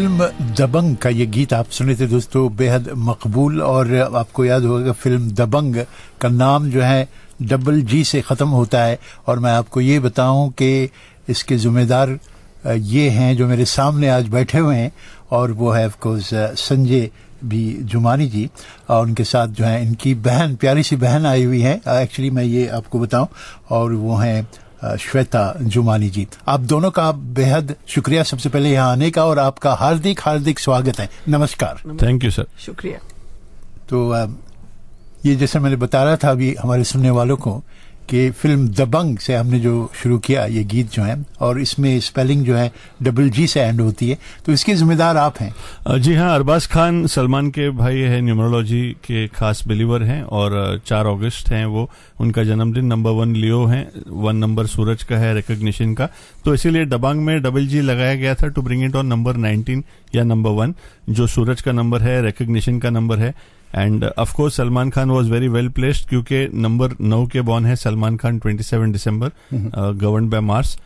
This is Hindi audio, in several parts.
फिल्म दबंग का ये गीत आप सुने थे दोस्तों बेहद मकबूल और आपको याद होगा फिल्म दबंग का नाम जो है डबल जी से ख़त्म होता है और मैं आपको ये बताऊं कि इसके ज़िम्मेदार ये हैं जो मेरे सामने आज बैठे हुए हैं और वो है ऑफकोर्स संजय भी जुमानी जी और उनके साथ जो है इनकी बहन प्यारी सी बहन आई हुई है एक्चुअली मैं ये आपको बताऊं और वो हैं श्वेता जुमानी जी आप दोनों का बेहद शुक्रिया सबसे पहले यहाँ आने का और आपका हार्दिक हार्दिक स्वागत है नमस्कार थैंक यू सर शुक्रिया तो ये जैसे मैंने बता रहा था अभी हमारे सुनने वालों को कि फिल्म दबंग से हमने जो शुरू किया ये गीत जो है और इसमें स्पेलिंग जो है डबल जी से एंड होती है तो इसके जिम्मेदार आप हैं जी हाँ अरबाज खान सलमान के भाई है न्यूमरोलॉजी के खास बिलीवर हैं और चार अगस्त हैं वो उनका जन्मदिन नंबर वन लियो है वन नंबर सूरज का है रिकोगशन का तो इसीलिए दबंग में डबल जी लगाया गया था to bring it on number nineteen या नंबर वन जो सूरज का नंबर है रिकोगशन का नंबर है and of course Salman Khan was very well placed क्योंकि नंबर नौ के बॉर्न है Salman Khan twenty seven December govern by Mars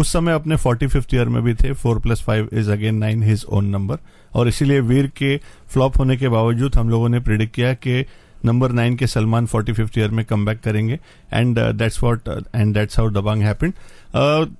उस समय अपने फोर्टी फिफ्थ ईयर में भी थे four plus five is again nine his own number और इसीलिए वीर के फ्लॉप होने के बावजूद हम लोगों ने प्रिडिक्ट किया कि नंबर नाइन के सलमान फोर्टी फिफ्थ ईयर में कम बैक करेंगे and that's what and that's how Dabangg happen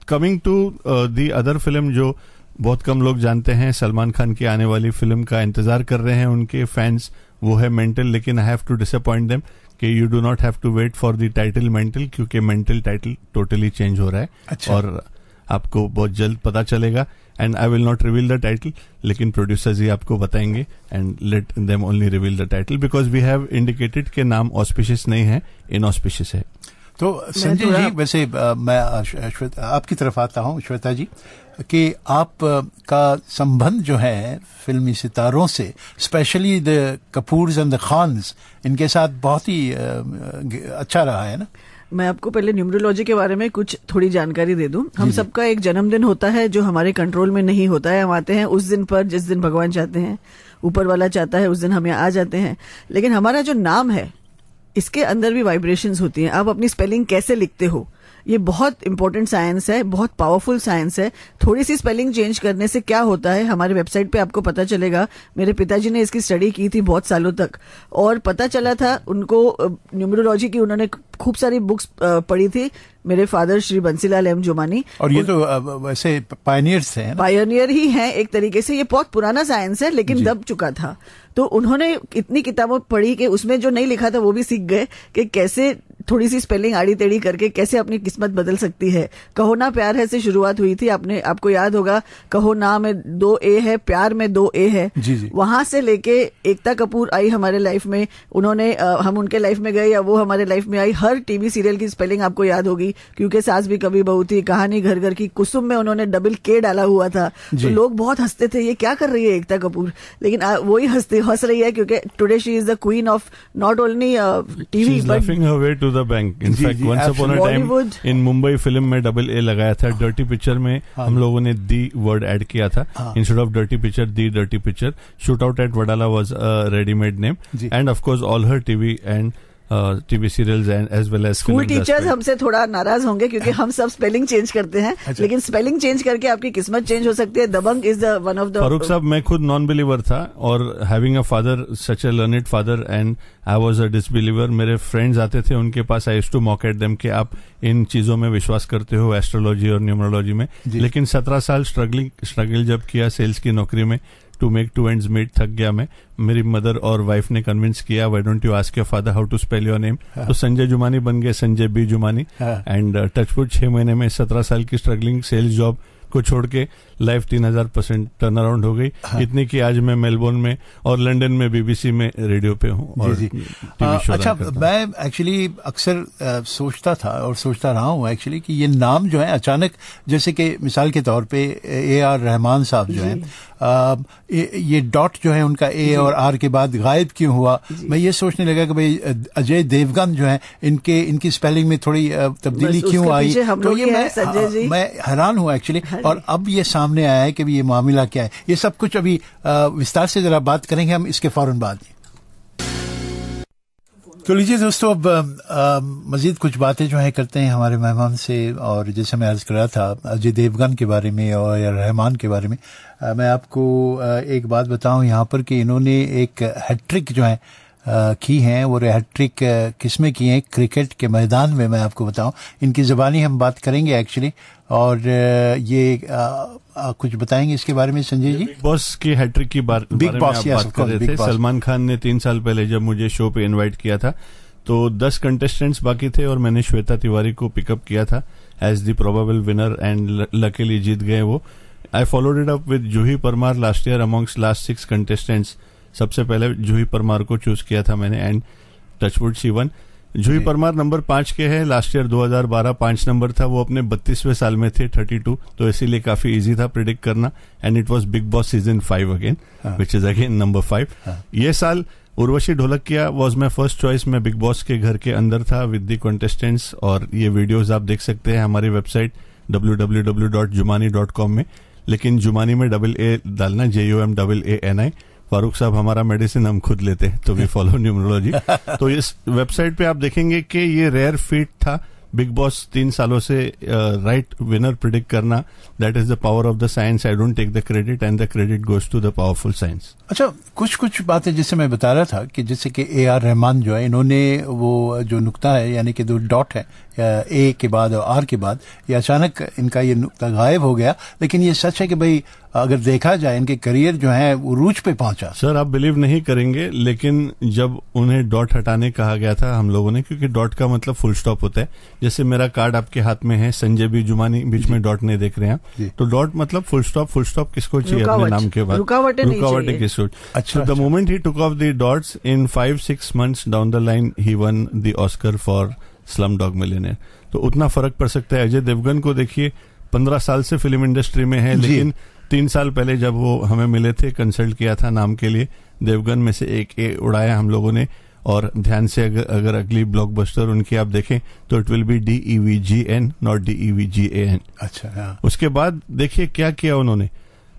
coming to the other film जो बहुत कम लोग जानते हैं सलमान खान की आने वाली फिल्म का इंतजार कर रहे हैं उनके फैंस वो है मेंटल लेकिन I have to disappoint them कि you do not have to wait for the title Mental क्योंकि मेंटल टाइटल टोटली चेंज हो रहा है अच्छा। और आपको बहुत जल्द पता चलेगा and I will not reveal the title लेकिन प्रोड्यूसर्स ही आपको बताएंगे and let them only reveal the title because we have indicated के नाम ऑस्पिशियस नहीं है इन ऑस्पिशियस है तो संजय जी वैसे आ, मैं श्वेता आपकी तरफ आता हूँ श्वेता जी कि आप का संबंध जो है फिल्मी सितारों से specially the Kapoors and the Khans इनके साथ बहुत ही अच्छा रहा है ना मैं आपको पहले न्यूमरोलॉजी के बारे में कुछ थोड़ी जानकारी दे दूं हम सबका एक जन्मदिन होता है जो हमारे कंट्रोल में नहीं होता है हम आते हैं उस दिन पर जिस दिन भगवान चाहते हैं ऊपर वाला चाहता है उस दिन हम यहाँ आ जाते हैं लेकिन हमारा जो नाम है इसके अंदर भी वाइब्रेशन होती हैं आप अपनी स्पेलिंग कैसे लिखते हो ये बहुत इंपॉर्टेंट साइंस है बहुत पावरफुल साइंस है थोड़ी सी स्पेलिंग चेंज करने से क्या होता है हमारे वेबसाइट पे आपको पता चलेगा मेरे पिताजी ने इसकी स्टडी की थी बहुत सालों तक और पता चला था उनको न्यूमरोलॉजी की उन्होंने खूब सारी बुक्स पढ़ी थी मेरे फादर श्री बंसीलाल एम जोमानी और ये तो वैसे पायनियर्स हैं पायनियर ही हैं एक तरीके से ये बहुत पुराना साइंस है लेकिन दब चुका था तो उन्होंने इतनी किताबों पढ़ी कि उसमें जो नहीं लिखा था वो भी सीख गए कि कैसे थोड़ी सी स्पेलिंग आड़ी टेढ़ी करके कैसे अपनी किस्मत बदल सकती है कहो ना प्यार है से शुरुआत हुई थी आपने आपको याद होगा कहो ना में दो ए है प्यार में दो ए है जी जी वहां से लेके एकता कपूर आई हमारे लाइफ में उन्होंने हम उनके लाइफ में गए या वो हमारे लाइफ में आई हर टीवी सीरियल की स्पेलिंग आपको याद होगी क्योंकि सास भी कभी बहुत थी कहानी घर घर की कुसुम में उन्होंने डबल के डाला हुआ था तो लोग बहुत हंसते थे ये क्या कर रही है एकता कपूर लेकिन वही हंसती हंस रही है क्योंकि today she is the queen of not only TV the bank in fact once upon a time in Mumbai film में डबल ए लगाया था डर्टी हाँ। पिक्चर में हाँ। हम लोगों ने दी वर्ड ऐड किया था instead of dirty picture the dirty picture shoot out at Wadala was readymade name and of course all her TV and TV serials and as well as school teachers हमसे थोड़ा नाराज होंगे क्योंकि हम सब स्पेलिंग चेंज करते हैं अच्छा। लेकिन स्पेलिंग चेंज करके आपकी किस्मत चेंज हो सकती है Dabangg is the one of the Farooq साहब मैं खुद नॉन बिलीवर था और having a father such a learned father and I was a disbeliever मेरे फ्रेंड्स आते थे उनके पास I to mock at them कि आप इन चीजों में विश्वास करते हो एस्ट्रोलॉजी और न्यूमरोलॉजी में लेकिन सत्रह साल स्ट्रगलिंग स्ट्रगल जब किया सेल्स की नौकरी में to make two end meet थक गया मैं मेरी मदर और वाइफ ने कन्विंस किया why don't you ask your father how to spell your name तो संजय जुमानी बन गए संजय बी जुमानी एंड हाँ। टचपुर uh, छह महीने में सत्रह साल की स्ट्रगलिंग सेल्स जॉब को छोड़ के लाइव तीन हजार परसेंट टर्न अराउंड हो गई हाँ। इतनी कि आज मैं मेलबोर्न में और लंदन में बीबीसी में रेडियो पे हूँ अच्छा मैं एक्चुअली अक्सर सोचता था और सोचता रहा हूँ एक्चुअली कि ये नाम जो है अचानक जैसे कि मिसाल के तौर पे ए आर रहमान साहब जो है ये डॉट जो है उनका ए और आर के बाद गायब क्यों हुआ मैं ये सोचने लगा कि भाई अजय देवगन जो है इनके इनकी स्पेलिंग में थोड़ी तब्दीली क्यों आई तो ये मैं हाँ, मैं हैरान हूँ एक्चुअली हाँ और अब ये सामने आया है कि ये मामला क्या है ये सब कुछ अभी विस्तार से जरा बात करेंगे हम इसके फौरन बाद तो लीजिए दोस्तों अब मजीद कुछ बातें जो हैं करते हैं हमारे मेहमान से और जैसे मैं अर्ज कर रहा था अजय देवगन के बारे में और रहमान के बारे में आ, मैं आपको आ, एक बात बताऊं यहाँ पर कि इन्होंने एक हैट्रिक जो है की हैं वो हैट्रिक किसमें की हैं क्रिकेट के मैदान में मैं आपको बताऊं इनकी ज़बानी हम बात करेंगे एक्चुअली और ये आ, आ, कुछ बताएंगे इसके बारे में संजय जी बॉस की हैट्रिक की बार, बिग बॉस बात कर रहे थे सलमान खान ने तीन साल पहले जब मुझे शो पे इनवाइट किया था तो दस कंटेस्टेंट्स बाकी थे और मैंने श्वेता तिवारी को पिकअप किया था as the probable winner and luckily जीत गए वो I followed it up with Juhi Parmar last year amongst last six contestants सबसे पहले जूही परमार को चूज किया था मैंने and touch wood she won Juhi Parmar number पांच के हैं लास्ट ईयर 2012 पांच नंबर था वो अपने बत्तीसवें साल में थे 32 तो इसीलिए काफी इजी था प्रिडिक्ट करना and it was Bigg Boss season five again which is again number five ये साल Urvashi Dholakia was my first choice मैं बिग बॉस के घर के अंदर था विद दी कॉन्टेस्टेंट्स और ये वीडियोज आप देख सकते हैं हमारी वेबसाइट डब्ल्यू में लेकिन जुमानी में डबल ए डालना J U M double A N I Farooq साहब हमारा मेडिसिन हम खुद लेते हैं तो वी फॉलो न्यूमरोलॉजी तो इस वेबसाइट पे आप देखेंगे कि ये रेयर फीट था बिग बॉस तीन सालों से राइट विनर प्रिडिक्ट करना that is the power of the science I don't take the credit and the credit goes to the powerful science अच्छा कुछ कुछ बातें जैसे मैं बता रहा था कि जैसे कि ए आर रहमान जो है इन्होंने वो जो नुकता है यानी कि जो डॉट है ए के बाद और आर के बाद ये अचानक इनका ये नुकता गायब हो गया लेकिन ये सच है कि भाई अगर देखा जाए इनके करियर जो है वो रूच पे पहुंचा सर आप बिलीव नहीं करेंगे लेकिन जब उन्हें डॉट हटाने कहा गया था हम लोगों ने क्योंकि डॉट का मतलब फुल स्टॉप होता है जैसे मेरा कार्ड आपके हाथ में है संजय भी जुमानी बीच में डॉट नहीं देख रहे हैं तो डॉट मतलब फुल स्टॉप फुल स्टॉप किसको चाहिए अपने नाम के बाद रुकावट अच्छा the moment he took of the dots in five six months down the line he won the Oscar for Slumdog Millionaire तो उतना फर्क पड़ सकता है अजय देवगन को देखिए पंद्रह साल से फिल्म इंडस्ट्री में है लेकिन तीन साल पहले जब वो हमें मिले थे कंसल्ट किया था नाम के लिए देवगन में से एक ए उड़ाया हम लोगों ने और ध्यान से अगर, अगर अगली ब्लॉकबस्टर उनकी आप देखें तो it will be D E V G N not D E V G A N अच्छा हाँ। उसके बाद देखिए क्या किया उन्होंने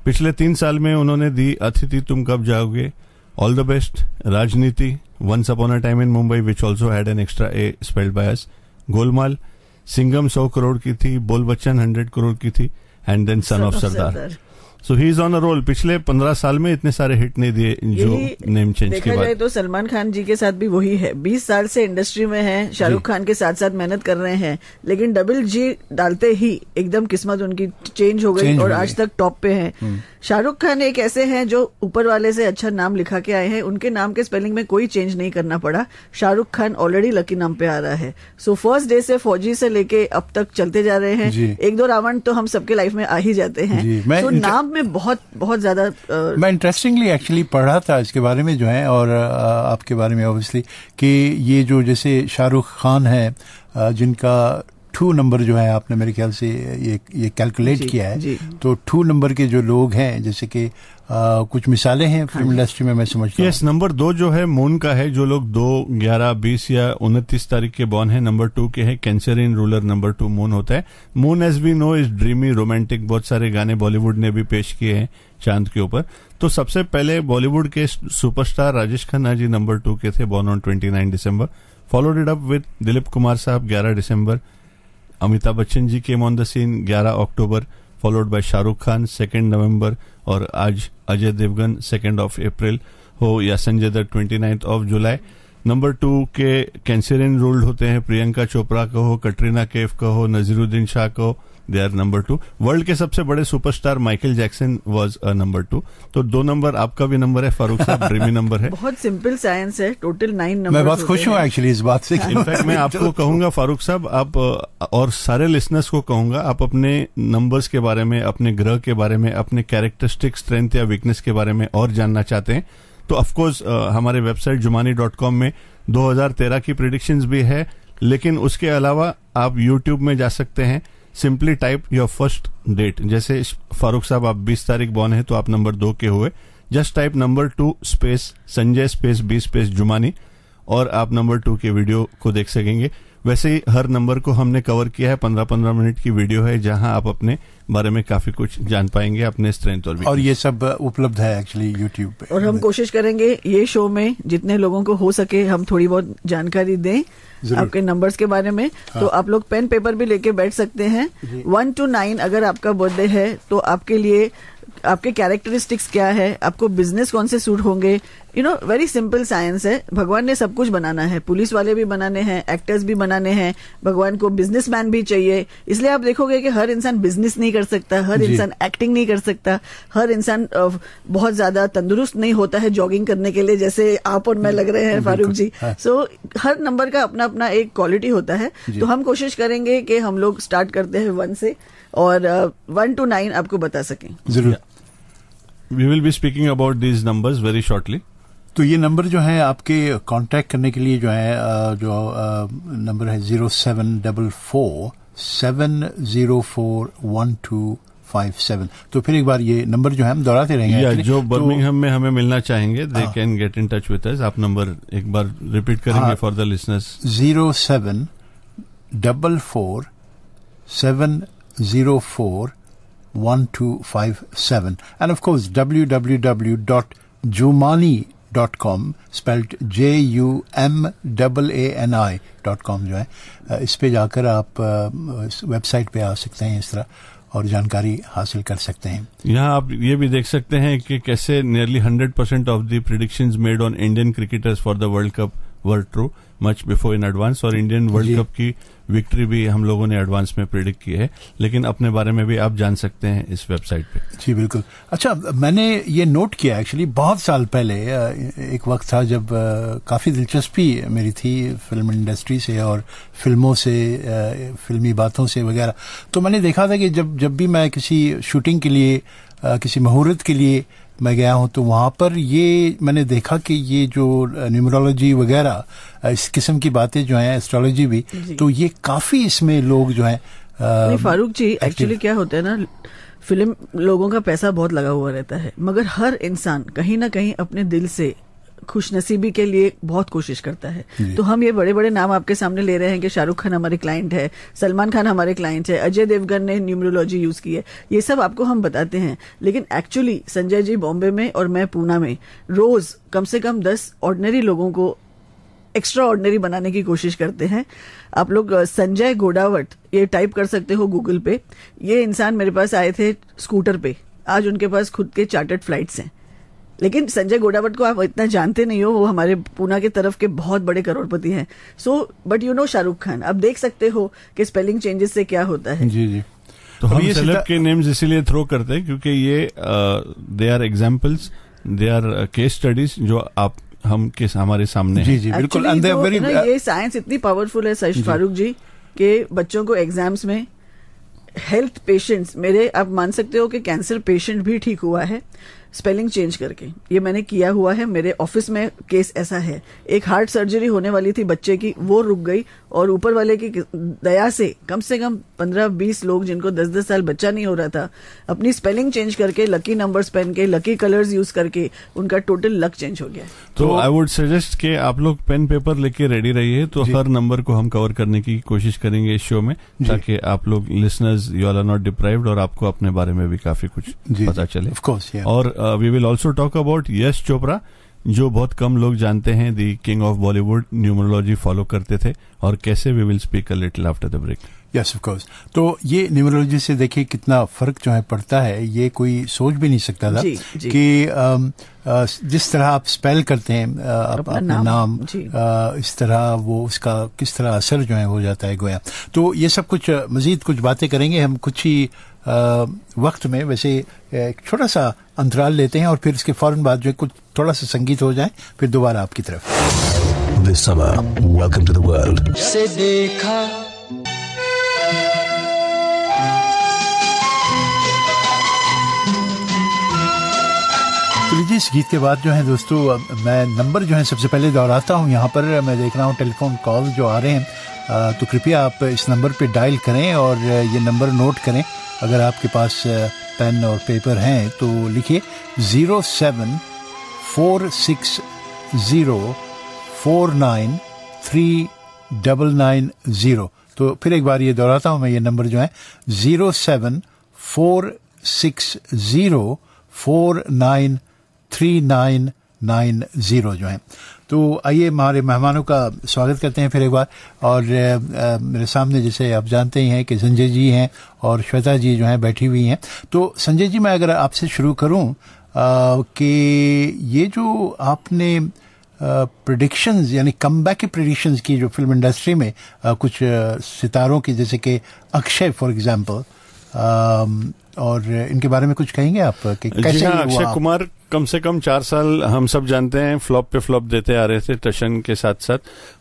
पिछले तीन साल में उन्होंने दी अतिथि Tum Kab Jaoge all the best Rajneeti once upon a time in Mumbai which also had an extra A spelled by Golmaal Singham सौ करोड़ की थी बोल बच्चन हंड्रेड करोड़ की थी and then son of Sardaar so he is on a roll पिछले पंद्रह साल में इतने सारे हिट नहीं दिए जो नेम चेंज देखा जाए तो सलमान खान जी के साथ भी वही है बीस साल से इंडस्ट्री में है शाहरुख खान के साथ साथ मेहनत कर रहे हैं लेकिन डबल जी डालते ही एकदम किस्मत उनकी चेंज हो गई और आज तक टॉप पे है हम्म। शाहरुख खान एक ऐसे हैं जो ऊपर वाले से अच्छा नाम लिखा के आए हैं उनके नाम के स्पेलिंग में कोई चेंज नहीं करना पड़ा शाहरुख खान ऑलरेडी लकी नाम पे आ रहा है सो फर्स्ट डे से फौजी से लेके अब तक चलते जा रहे हैं एक दो रावण तो हम सबके लाइफ में आ ही जाते हैं तो नाम में बहुत बहुत ज़्यादा मैं इंटरेस्टिंगली एक्चुअली पढ़ा था इसके बारे में जो है और आपके बारे में ऑब्वियसली कि ये जो जैसे शाहरुख खान है जिनका टू नंबर जो है आपने मेरे ख्याल से ये ये कैलकुलेट किया है तो टू नंबर के जो लोग हैं जैसे कि कुछ मिसालें हैं फिल्म इंडस्ट्री हाँ में मैं समझता यस नंबर दो जो है मून का है जो लोग दो ग्यारह बीस या उनतीस तारीख के बॉर्न है नंबर टू के है cancer in ruler number two moon होता है moon as we know is dreamy romantic बहुत सारे गाने बॉलीवुड ने भी पेश किए हैं चांद के ऊपर तो सबसे पहले बॉलीवुड के superstar Rajesh Khanna ji number two के थे born on twenty nine December followed up with Dilip Kumar साहब ग्यारह दिसंबर Amitabh Bachchan ji came on the scene 11 October followed by Shahrukh Khan second November और आज Ajay Devgan second of April हो या Sanjay Dutt twenty ninth of July number two के इन रोल्ड होते हैं प्रियंका चोपड़ा का हो कटरीना कैफ का हो नजीरुद्दीन शाह का हो they are number two world के सबसे बड़े superstar Michael Jackson was a number two तो दो नंबर आपका भी नंबर है फारूक साहब ड्रीमी नंबर है बहुत सिंपल साइंस है टोटल नाइन नंबर मैं बहुत खुश हूँ एक्चुअली इस बात से इनफैक्ट मैं आपको कहूंगा फारूक साहब आप और सारे लिसनर्स को कहूंगा आप अपने नंबर्स के बारे में अपने ग्रह के बारे में अपने कैरेक्टरिस्टिक स्ट्रेंथ या वीकनेस के बारे में और जानना चाहते हैं तो ऑफकोर्स हमारे वेबसाइट जुमानी डॉट कॉम में 2013 की प्रिडिक्शंस भी है लेकिन उसके अलावा आप यूट्यूब में जा सकते हैं simply type your first date जैसे फारूक साहब आप 20 तारीख बॉर्न है तो आप नंबर दो के हुए just type number two space Sanjay space B space Jumani और आप नंबर टू के वीडियो को देख सकेंगे वैसे ही हर नंबर को हमने कवर किया है पंद्रह पंद्रह मिनट की वीडियो है जहां आप अपने बारे में काफी कुछ जान पाएंगे अपने स्ट्रेंथ और और ये सब उपलब्ध है एक्चुअली यूट्यूब पे और हम कोशिश करेंगे ये शो में जितने लोगों को हो सके हम थोड़ी बहुत जानकारी दें आपके नंबर्स के बारे में हाँ। तो आप लोग पेन पेपर भी लेके बैठ सकते हैं वन टू नाइन अगर आपका बर्थडे है तो आपके लिए आपके कैरेक्टरिस्टिक्स क्या है आपको बिजनेस कौन से सूट होंगे you know very simple science है भगवान ने सब कुछ बनाना है पुलिस वाले भी बनाने हैं एक्टर्स भी बनाने हैं भगवान को बिजनेसमैन भी चाहिए इसलिए आप देखोगे कि हर इंसान बिजनेस नहीं कर सकता हर इंसान एक्टिंग नहीं कर सकता हर इंसान बहुत ज्यादा तंदुरुस्त नहीं होता है जॉगिंग करने के लिए जैसे आप और मैं लग रहे हैं फारूक जी सो हाँ। so, हर नंबर का अपना अपना एक क्वालिटी होता है तो हम कोशिश करेंगे कि हम लोग स्टार्ट करते हैं वन से और वन टू नाइन आपको बता सकें जरूर we will be speaking about these number very shortly तो ये नंबर जो है आपके कांटेक्ट करने के लिए जो है जो नंबर है zero seven double four seven zero four one two five seven तो फिर एक बार ये नंबर जो है हम दोहराते रहेंगे yeah, जो बर्मिंगहम तो, में हमें मिलना चाहेंगे they can get in touch with us आप नंबर एक बार रिपीट करेंगे for the listeners zero seven double four seven zero four 1257. And of course, www.jumani.com, spelled J U M A N I dot com जो है uh, इस पे जाकर आप वेबसाइट uh, पे आ सकते हैं इस तरह और जानकारी हासिल कर सकते हैं यहाँ आप ये भी देख सकते हैं कि कैसे nearly hundred percent of the prediction made on Indian cricketers for the world cup world true much before in advance और इंडियन वर्ल्ड कप की विक्ट्री भी हम लोगों ने एडवांस में प्रिडिक्ट की है लेकिन अपने बारे में भी आप जान सकते हैं इस वेबसाइट पे जी बिल्कुल अच्छा मैंने ये नोट किया एक्चुअली बहुत साल पहले एक वक्त था जब काफ़ी दिलचस्पी मेरी थी फिल्म इंडस्ट्री से और फिल्मों से फिल्मी बातों से वगैरह तो मैंने देखा था कि जब जब भी मैं किसी शूटिंग के लिए किसी मुहूर्त के लिए मैं गया हूँ तो वहाँ पर ये मैंने देखा कि ये जो न्यूमरोलॉजी वगैरह इस किस्म की बातें जो हैं एस्ट्रोलॉजी भी तो ये काफ़ी इसमें लोग जो हैं फारूक जी एक्चुअली क्या होता है ना फिल्म लोगों का पैसा बहुत लगा हुआ रहता है मगर हर इंसान कहीं ना कहीं अपने दिल से खुशनसीबी के लिए बहुत कोशिश करता है तो हम ये बड़े बड़े नाम आपके सामने ले रहे हैं कि शाहरुख खान हमारे क्लाइंट है सलमान खान हमारे क्लाइंट है अजय देवगन ने न्यूमरोलॉजी यूज की है ये सब आपको हम बताते हैं लेकिन एक्चुअली संजय जी बॉम्बे में और मैं पूना में रोज कम से कम दस ऑर्डनरी लोगों को एक्स्ट्रा ऑर्डनरी बनाने की कोशिश करते हैं आप लोग संजय गोडावट ये टाइप कर सकते हो गूगल पे ये इंसान मेरे पास आए थे स्कूटर पे आज उनके पास खुद के चार्टर्ड फ्लाइट्स हैं लेकिन संजय गोडावट को आप इतना जानते नहीं हो वो हमारे पूना के तरफ के बहुत बड़े करोड़पति हैं so but you know Shahrukh Khan अब देख सकते हो कि स्पेलिंग चेंजेस से क्या होता है जी जी तो हम सेलेब के नेम्स इसीलिए थ्रो करते हैं क्योंकि ये they are examples they are case studies जो आप हम के हमारे सामने जी जी बिल्कुल तो ये साइंस इतनी पावरफुल है फारूक जी के बच्चों को एग्जाम्स में हेल्थ पेशेंट्स मेरे आप मान सकते हो कि कैंसर पेशेंट भी ठीक हुआ है स्पेलिंग चेंज करके ये मैंने किया हुआ है मेरे ऑफिस में केस ऐसा है एक हार्ट सर्जरी होने वाली थी बच्चे की वो रुक गई और ऊपर वाले की दया से कम से कम पंद्रह बीस लोग जिनको दस दस साल बच्चा नहीं हो रहा था अपनी स्पेलिंग चेंज करके लकी नंबर्स पहन के लकी कलर्स यूज करके उनका टोटल लक चेंज हो गया तो आई वुड सजेस्ट के आप लोग पेन पेपर लेके रेडी रहिए तो हर नंबर को हम कवर करने की कोशिश करेंगे इस शो में ताकि आप लोग listeners you are not deprived और आपको अपने बारे में भी काफी कुछ पता चले और we will also talk about Yash Chopra जो बहुत कम लोग जानते हैं the king of Bollywood numerology follow करते थे और कैसे we will speak a little after the break yes of course तो ये न्यूमरोलॉजी से देखिए कितना फर्क जो है पड़ता है ये कोई सोच भी नहीं सकता था जी, जी. कि आ, आ, जिस तरह आप स्पेल करते हैं आप, अपना नाम, नाम इस तरह वो उसका किस तरह असर जो है हो जाता है गोया तो ये सब कुछ मजीद कुछ बातें करेंगे हम कुछ ही वक्त में वैसे एक छोटा सा अंतराल लेते हैं और फिर इसके फौरन बाद जो कुछ थोड़ा सा संगीत हो जाए फिर दोबारा आपकी तरफ this summer welcome to world से देखा तो जी इस गीत के बाद जो है दोस्तों मैं नंबर जो है सबसे पहले दोहराता हूँ यहाँ पर मैं देख रहा हूँ टेलीफोन कॉल जो आ रहे हैं तो कृपया आप इस नंबर पे डायल करें और ये नंबर नोट करें अगर आपके पास पेन और पेपर हैं तो लिखिए zero seven four six zero four nine three double nine zero तो फिर एक बार ये दोहराता हूँ मैं ये नंबर जो है zero seven four six zero four nine three nine nine zero जो हैं तो आइए हमारे मेहमानों का स्वागत करते हैं फिर एक बार और मेरे सामने जैसे आप जानते ही हैं कि संजय जी हैं और श्वेता जी जो हैं बैठी हुई हैं तो संजय जी मैं अगर आपसे शुरू करूं कि ये जो आपने प्रडिक्शंस यानी कम बैक की प्रडिक्शंस की जो फिल्म इंडस्ट्री में आ, कुछ सितारों की जैसे कि अक्षय फॉर एग्ज़ाम्पल Um, और इनके बारे में कुछ कहेंगे आप कि कैसे हाँ, अक्षय कुमार कम से कम चार साल हम सब जानते हैं फ्लॉप पे फ्लॉप देते आ रहे थे टशन के साथ साथ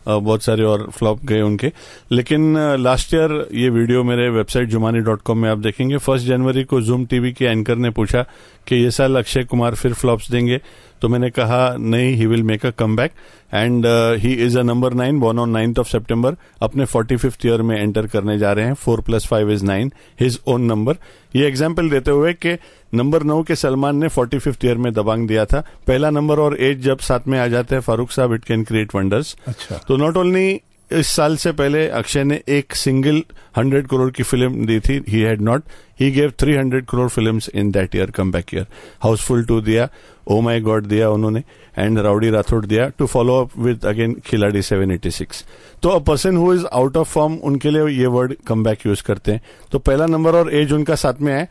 बहुत सारे और फ्लॉप गए उनके लेकिन लास्ट ईयर ये वीडियो मेरे वेबसाइट जुमानी डॉट कॉम में आप देखेंगे फर्स्ट जनवरी को जूम टीवी के एंकर ने पूछा कि ये साल अक्षय कुमार फिर फ्लॉप्स देंगे तो मैंने कहा नहीं he will make a come back and he is a number nine born on ninth of September अपने फोर्टी फिफ्थ ईयर में एंटर करने जा रहे हैं four plus five is nine his own number ये एग्जाम्पल देते हुए कि नंबर नौ के सलमान ने फोर्टी फिफ्थ ईयर में दबांग दिया था पहला नंबर और एट जब साथ में आ जाते हैं फारूक साहब इट कैन क्रिएट वंडर्स अच्छा तो नॉट ओनली इस साल से पहले अक्षय ने एक सिंगल हंड्रेड करोड़ की फिल्म दी थी he had not he gave three hundred crore film in that year come back year Housefull two दिया ओ माई गॉड दिया उन्होंने एंड राउडी राठौड़ दिया to follow up with again Khiladi seven eighty six तो a person who is out of form उनके लिए ये वर्ड कम बैक यूज करते हैं तो पहला नंबर और एज उनका साथ में है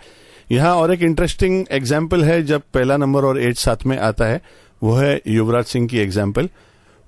यहां और एक इंटरेस्टिंग एग्जाम्पल है जब पहला नंबर और एज साथ में आता है वो है युवराज सिंह की एग्जाम्पल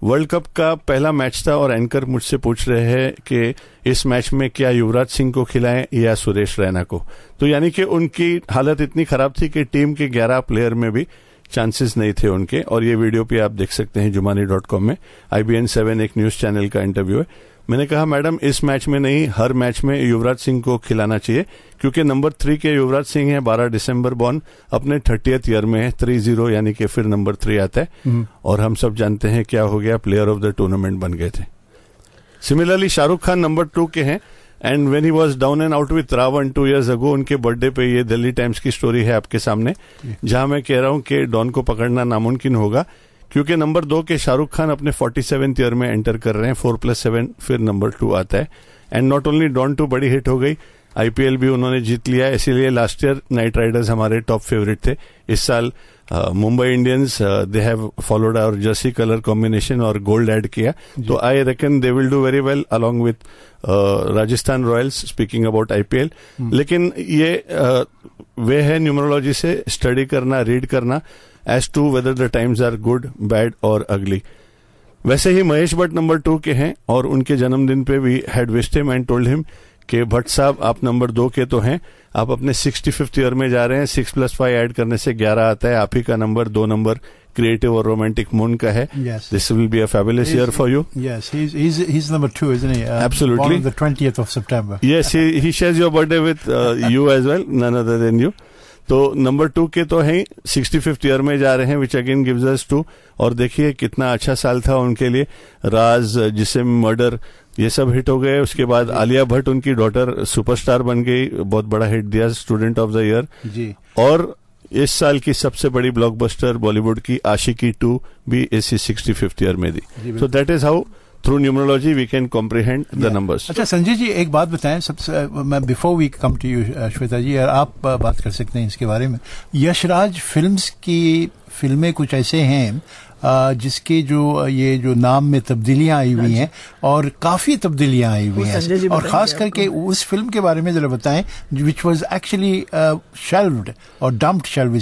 वर्ल्ड कप का पहला मैच था और एंकर मुझसे पूछ रहे हैं कि इस मैच में क्या युवराज सिंह को खिलाएं या सुरेश रैना को तो यानी कि उनकी हालत इतनी खराब थी कि टीम के 11 प्लेयर में भी चांसेस नहीं थे उनके और ये वीडियो भी आप देख सकते हैं जुमानी डॉट कॉम में आईबीएन सेवन एक न्यूज चैनल का इंटरव्यू है मैंने कहा मैडम इस मैच में नहीं हर मैच में युवराज सिंह को खिलाना चाहिए क्योंकि नंबर थ्री के युवराज सिंह है बारह दिसंबर बॉर्न अपने थर्टियथ ईयर में है थ्री जीरो यानी कि फिर नंबर थ्री आता है हम्म। और हम सब जानते हैं क्या हो गया प्लेयर ऑफ द टूर्नामेंट बन गए थे similarly Shahrukh Khan number two के हैं and when he was down and out with Raavan two years ago उनके बर्थडे पे ये दिल्ली टाइम्स की स्टोरी है आपके सामने जहां मैं कह रहा हूं कि डॉन को पकड़ना नामुमकिन होगा क्योंकि नंबर दो के शाहरुख खान अपने फोर्टी सेवेंथ ईयर में एंटर कर रहे हैं फोर प्लस सेवन फिर नंबर टू आता है and not only Don two बड़ी हिट हो गई आईपीएल भी उन्होंने जीत लिया इसीलिए लास्ट ईयर नाइट राइडर्स हमारे टॉप फेवरेट थे इस साल Mumbai Indians they have followed और जर्सी कलर कॉम्बिनेशन और गोल्ड एड किया तो I reckon they will do very well along with Rajasthan Royals speaking about IPL लेकिन ये uh, वे है न्यूमरोलॉजी से स्टडी करना रीड करना as to whether the times are good bad और अगली वैसे ही महेश भट्ट नंबर टू के हैं और उनके जन्मदिन पे भी wished him and told him के भट्ट साहब आप नंबर दो के तो हैं आप अपने सिक्सटी फिफ्थ ईयर में जा रहे हैं सिक्स प्लस फाइव एड करने से ग्यारह आता है आप ही का नंबर दो नंबर क्रिएटिव और रोमांटिक मून का है this will be a fabulous year for you yes ही ही ही ही ही ही ही ही ही ही ही तो नंबर टू के तो हैं सिक्सटी फिफ्थ ईयर में जा रहे हैं which again gives us two और देखिए कितना अच्छा साल था उनके लिए राज जिसे मर्डर ये सब हिट हो गए उसके बाद आलिया भट्ट उनकी डॉटर सुपरस्टार बन गई बहुत बड़ा हिट दिया स्टूडेंट ऑफ द ईयर जी और इस साल की सबसे बड़ी ब्लॉकबस्टर बॉलीवुड की आशिकी टू भी इसी सिक्सटी फिफ्थ ईयर में दी so that is how through numerology we can comprehend the numbers अच्छा संजय जी एक बात बताएं सबसे मैं before we come to you Shweta ji आप बात कर सकते हैं इसके बारे में यशराज फिल्म्स की फिल्में कुछ ऐसे हैं जिसके जो ये जो नाम में तब्दीलियां आई हुई हाँ हैं और काफ़ी तब्दीलियां आई हुई हैं और ख़ास करके उस फिल्म के बारे में ज़रा बताएं विच वॉज एक्चुअली शेल्व्ड और डम्प्ड शेल वी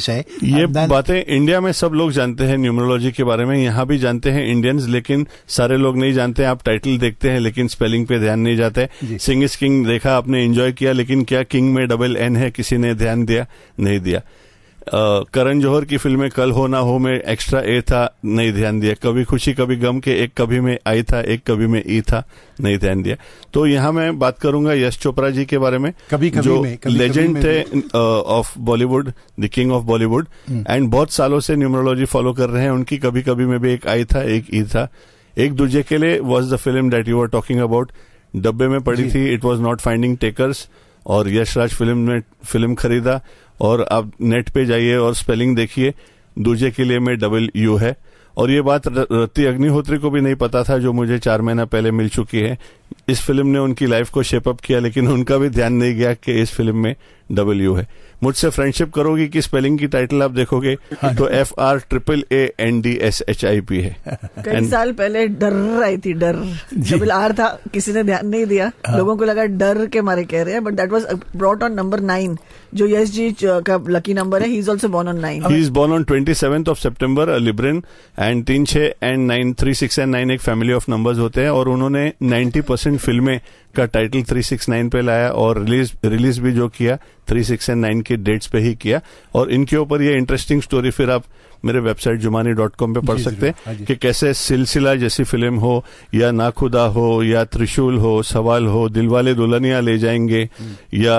ये बातें इंडिया में सब लोग जानते हैं न्यूमरोलॉजी के बारे में यहाँ भी जानते हैं इंडियंस लेकिन सारे लोग नहीं जानते आप टाइटल देखते हैं लेकिन स्पेलिंग पे ध्यान नहीं जाते सिंग इस किंग देखा आपने एंजॉय किया लेकिन क्या किंग में डबल एन है किसी ने ध्यान दिया नहीं दिया करण जौहर की फिल्में कल हो ना हो में एक्स्ट्रा ए था नहीं ध्यान दिया कभी खुशी कभी गम के एक कभी में आई था एक कभी में ई था नहीं ध्यान दिया तो यहाँ मैं बात करूंगा यश चोपड़ा जी के बारे में कभी कभी जो लेजेंड थे of Bollywood the king of Bollywood and बहुत सालों से न्यूमरोलॉजी फॉलो कर रहे हैं उनकी कभी कभी में भी एक आई था एक ई था एक Duje Ke Liye was the film that you are talking about डब्बे में पड़ी थी it was not finding takers और यशराज फिल्म ने फिल्म खरीदा और आप नेट पे जाइए और स्पेलिंग देखिए दूजे के लिए में डबल यू है और ये बात रति अग्निहोत्री को भी नहीं पता था जो मुझे चार महीना पहले मिल चुकी है इस फिल्म ने उनकी लाइफ को शेप अप किया लेकिन उनका भी ध्यान नहीं गया कि इस फिल्म में डब्ल्यू है मुझसे फ्रेंडशिप करोगी कि स्पेलिंग की टाइटल आप देखोगे हाँ तो F R triple A N D S H I P है कई साल पहले डर आई थी डर डबल आर था किसी ने ध्यान नहीं दिया हाँ। लोगों को लगा डर के मारे कह रहे हैं but that was brought on number nine जो यश जी का लकी नंबर है he is also born on nine he is born on twenty seven of September Libran and तीन छह and nine three six and nine एक फैमिली ऑफ नंबर होते हैं और उन्होंने नाइन्टी परसेंट फिल्में का टाइटल 369 पे लाया और रिलीज रिलीज भी जो किया 369 के डेट्स पे ही किया और इनके ऊपर ये इंटरेस्टिंग स्टोरी फिर आप मेरे वेबसाइट जुमानी डॉट कॉम पर पढ़ सकते हाँ हैं कि कैसे सिलसिला जैसी फिल्म हो या नाखुदा हो या त्रिशूल हो सवाल हो दिलवाले दुल्हनिया ले जाएंगे हम्म। या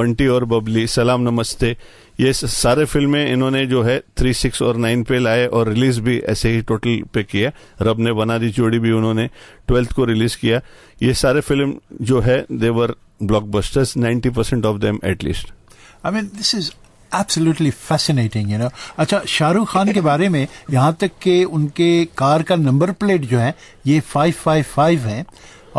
बंटी और बबली सलाम नमस्ते ये सारे फिल्में इन्होंने जो है थ्री सिक्स और नाइन पे लाए और रिलीज भी ऐसे ही टोटल पे किया रब ने बना दी जोड़ी भी उन्होंने ट्वेल्थ को रिलीज किया ये सारे फिल्म जो है their blockbusters ninety percent of them at least I mean this is absolutely fascinating you know अच्छा शाहरुख खान के बारे में यहाँ तक के उनके कार का नंबर प्लेट जो है ये फाइव फाइव फाइव है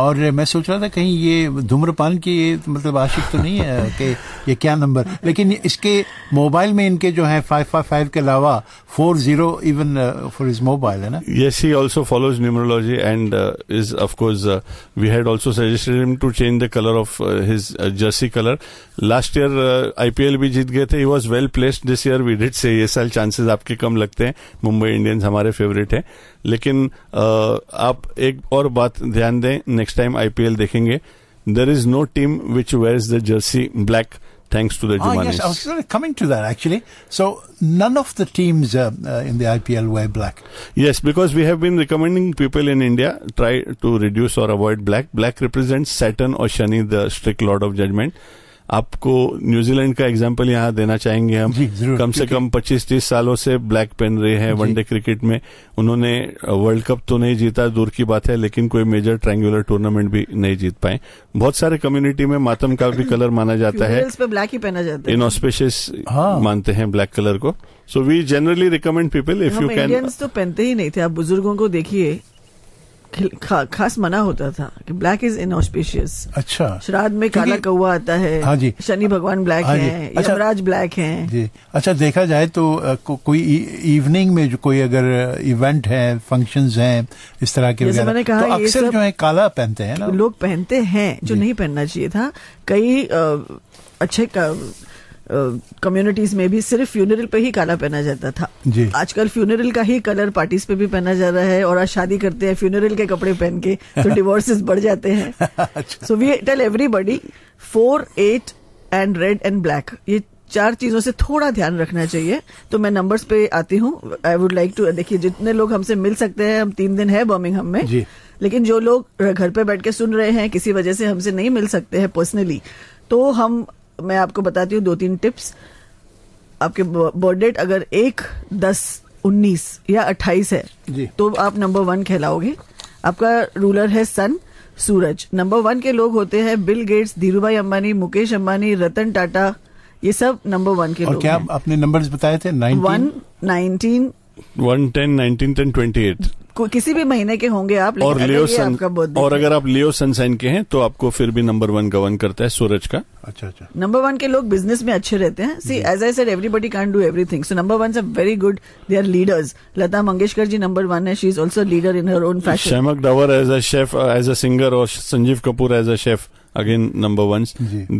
और मैं सोच रहा था कहीं ये धूम्रपान की ये मतलब आशिक तो नहीं है कि ये क्या नंबर लेकिन इसके मोबाइल में इनके जो है फाइव फाइव फाइव के अलावा four zero even four is mobile है ना yes he also follows numerology and is of course we had also suggested him to change the colour of his jersey colour last year IPL भी जीत गए थे he was well placed this year we did say ये साल चांसेस आपके कम लगते हैं मुंबई इंडियंस हमारे फेवरेट है लेकिन आप एक और बात ध्यान दें नेक्स्ट टाइम आईपीएल देखेंगे there is no team which wears the jersey black thanks to the Jumanis. Ah, yes, I was coming to that actually. So none of the teams uh, uh, in the IPL wear black. Yes, because we have been recommending people in India try to reduce or avoid black. Black represents Saturn or Shani, the strict lord of judgment. आपको न्यूजीलैंड का एग्जाम्पल यहाँ देना चाहेंगे हम कम से कम 25-30 सालों से ब्लैक पेन रहे हैं वनडे क्रिकेट में उन्होंने वर्ल्ड कप तो नहीं जीता दूर की बात है लेकिन कोई मेजर ट्रायंगुलर टूर्नामेंट भी नहीं जीत पाए बहुत सारे कम्युनिटी में मातम का भी कलर माना जाता है ब्लैक ही पहना जाता है इनऑस्पेशियस हाँ। मानते हैं ब्लैक कलर को so we generally recommend people if you can तो पहनते ही नहीं थे आप बुजुर्गों को देखिए खा, खास मना होता था कि ब्लैक इज इनऑस्पिशियस अच्छा श्राद्ध में काला कौआ आता है हाँ जी शनि भगवान ब्लैक हाँ है अच्छा, यमराज ब्लैक है जी अच्छा देखा जाए तो को, कोई इवनिंग में जो कोई अगर इवेंट है फंक्शंस हैं इस तरह के मैंने कहा तो अक्सर जो है काला पहनते हैं ना लोग पहनते हैं जो नहीं पहनना चाहिए था कई अच्छे कम्युनिटीज uh, में भी सिर्फ फ्यूनरल पे ही काला पहना जाता था जी। आजकल फ्यूनरल का ही कलर पार्टीज पे भी पहना जा रहा है और आज शादी करते हैं फ्यूनरल के कपड़े पहन के तो डिवोर्सेस बढ़ जाते हैं so we tell everybody four eight and red and black ये चार चीजों से थोड़ा ध्यान रखना चाहिए तो मैं नंबर्स पे आती हूँ आई वुड लाइक टू देखिए जितने लोग हमसे मिल सकते हैं हम तीन दिन है बर्मिंग में जी। लेकिन जो लोग घर पे बैठ के सुन रहे हैं किसी वजह से हमसे नहीं मिल सकते हैं पर्सनली तो हम मैं आपको बताती हूँ दो तीन टिप्स आपके बर्थ डेट अगर एक दस उन्नीस या अट्ठाईस है जी. तो आप नंबर वन कहलाओगे आपका रूलर है सन सूरज नंबर वन के लोग होते हैं बिल गेट्स धीरू भाई अंबानी मुकेश अंबानी रतन टाटा ये सब नंबर वन के और लोग क्या आपने नंबर्स बताए थे one nineteen one ten nineteen ten twenty eight किसी भी महीने के होंगे आप और लियो सन और अगर आप लियो सनसाइन के हैं तो आपको फिर भी नंबर वन गवन करता है सूरज का अच्छा अच्छा नंबर वन के लोग बिजनेस में अच्छे रहते हैं see as I said everybody can do everything so number one are very good they are leaders Lata Mangeshkar ji number one है she is also leader in her own fashion Shiamak Davar as a chef as a singer और Sanjeev Kapoor as a chef again number one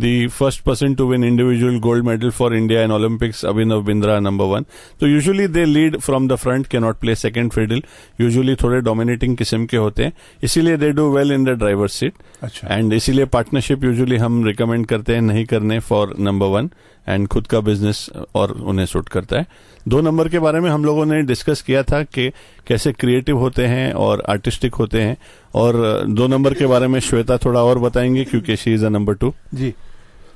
the first person to win individual gold medal for India and Olympics Abhinav Bindra number one तो usually they lead from the front के not play second fiddle usually थोड़े डोमिनेटिंग किस्म के होते हैं इसीलिए they do well in the driver seat अच्छा एंड इसीलिए पार्टनरशिप यूजुअली हम रिकमेंड करते हैं नहीं करने फॉर नंबर वन एंड खुद का बिजनेस और उन्हें सूट करता है दो नंबर के बारे में हम लोगों ने डिस्कस किया था कि कैसे क्रिएटिव होते हैं और आर्टिस्टिक होते हैं और दो नंबर के बारे में श्वेता थोड़ा और बताएंगे क्योंकि she is a number two जी